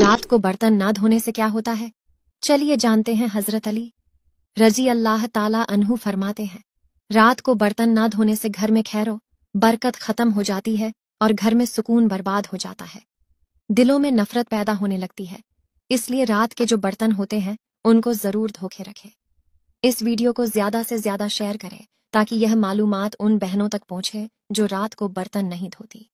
रात को बर्तन ना धोने से क्या होता है चलिए जानते हैं हजरत अली रजी अल्लाह ताला अनहू फरमाते हैं रात को बर्तन ना धोने से घर में खैरो बरकत खत्म हो जाती है और घर में सुकून बर्बाद हो जाता है दिलों में नफरत पैदा होने लगती है इसलिए रात के जो बर्तन होते हैं उनको ज़रूर धोखे रखें इस वीडियो को ज़्यादा से ज़्यादा शेयर करें ताकि यह मालूमात उन बहनों तक पहुंचे जो रात को बर्तन नहीं धोती